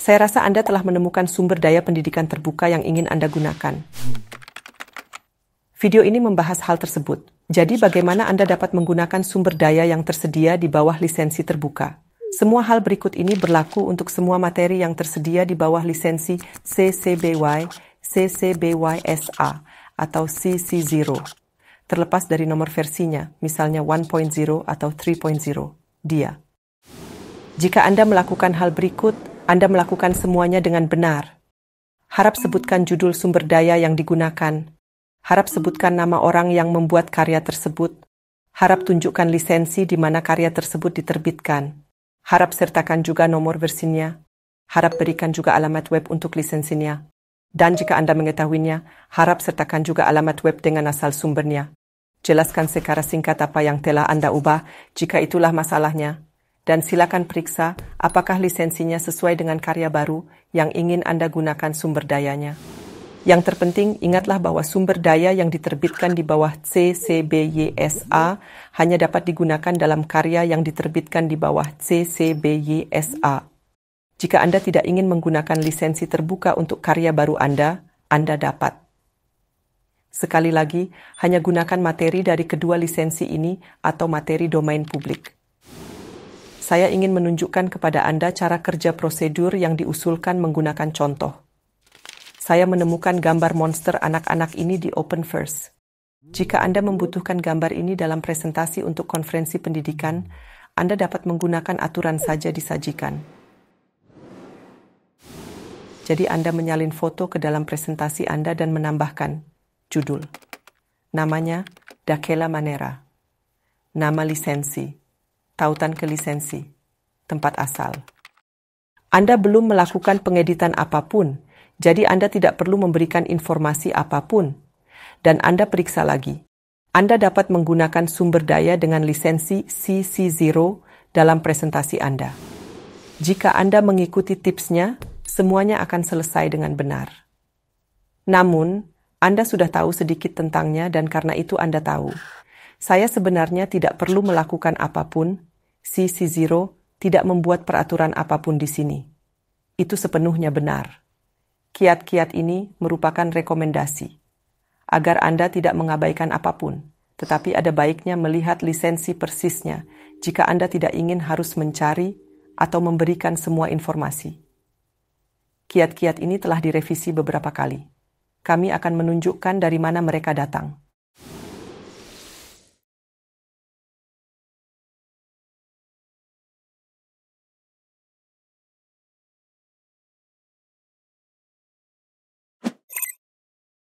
Saya rasa Anda telah menemukan sumber daya pendidikan terbuka yang ingin Anda gunakan. Video ini membahas hal tersebut. Jadi bagaimana Anda dapat menggunakan sumber daya yang tersedia di bawah lisensi terbuka? Semua hal berikut ini berlaku untuk semua materi yang tersedia di bawah lisensi CC BY, CC BY SA, atau CC0, terlepas dari nomor versinya, misalnya 1.0 atau 3.0. Dia. Jika Anda melakukan hal berikut, anda melakukan semuanya dengan benar. Harap sebutkan judul sumber daya yang digunakan. Harap sebutkan nama orang yang membuat karya tersebut. Harap tunjukkan lisensi di mana karya tersebut diterbitkan. Harap sertakan juga nomor versinya. Harap berikan juga alamat web untuk lisensinya. Dan jika Anda mengetahuinya, harap sertakan juga alamat web dengan asal sumbernya. Jelaskan secara singkat apa yang telah Anda ubah, jika itulah masalahnya dan silakan periksa apakah lisensinya sesuai dengan karya baru yang ingin Anda gunakan sumber dayanya. Yang terpenting, ingatlah bahwa sumber daya yang diterbitkan di bawah CCBYSA hanya dapat digunakan dalam karya yang diterbitkan di bawah CCBYSA. Jika Anda tidak ingin menggunakan lisensi terbuka untuk karya baru Anda, Anda dapat. Sekali lagi, hanya gunakan materi dari kedua lisensi ini atau materi domain publik saya ingin menunjukkan kepada Anda cara kerja prosedur yang diusulkan menggunakan contoh. Saya menemukan gambar monster anak-anak ini di Open First. Jika Anda membutuhkan gambar ini dalam presentasi untuk konferensi pendidikan, Anda dapat menggunakan aturan saja disajikan. Jadi Anda menyalin foto ke dalam presentasi Anda dan menambahkan judul. Namanya Dakela Manera. Nama lisensi tautan ke lisensi, tempat asal. Anda belum melakukan pengeditan apapun, jadi Anda tidak perlu memberikan informasi apapun. Dan Anda periksa lagi. Anda dapat menggunakan sumber daya dengan lisensi CC0 dalam presentasi Anda. Jika Anda mengikuti tipsnya, semuanya akan selesai dengan benar. Namun, Anda sudah tahu sedikit tentangnya dan karena itu Anda tahu. Saya sebenarnya tidak perlu melakukan apapun CC Zero tidak membuat peraturan apapun di sini. Itu sepenuhnya benar. Kiat-kiat ini merupakan rekomendasi agar Anda tidak mengabaikan apapun, tetapi ada baiknya melihat lisensi persisnya jika Anda tidak ingin harus mencari atau memberikan semua informasi. Kiat-kiat ini telah direvisi beberapa kali. Kami akan menunjukkan dari mana mereka datang.